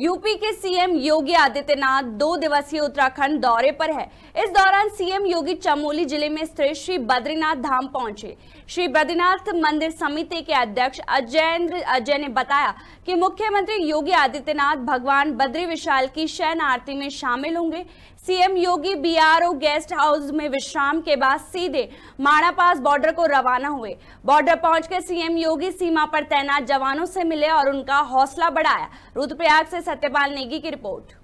UP के CM योगी आदित्यनाथ दो दिवसीय उत्तराखंड दौरे पर है इस दौरान सीएम योगी चमोली जिले में स्थित श्री बद्रीनाथ धाम पहुंचे श्री बद्रीनाथ मंदिर समिति के अध्यक्ष अजयेंद्र अजय ने बताया कि मुख्यमंत्री योगी आदित्यनाथ भगवान बद्री विशाल की शयन आरती में शामिल होंगे CM Yogi BRO guest house में विश्राम के बाद सीधे माणा पास बॉर्डर को रवाना हुए बॉर्डर पहुंचकर सीएम योगी सीमा पर तैनात जवानों से मिले और उनका हौसला बढ़ाया रुद्रप्रयाग से सत्यपाल नेगी की रिपोर्ट